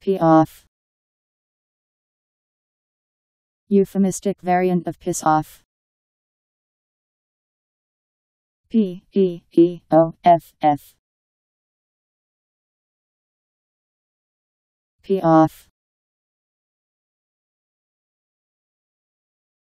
P off. Euphemistic variant of piss off. P E E O F F. P off.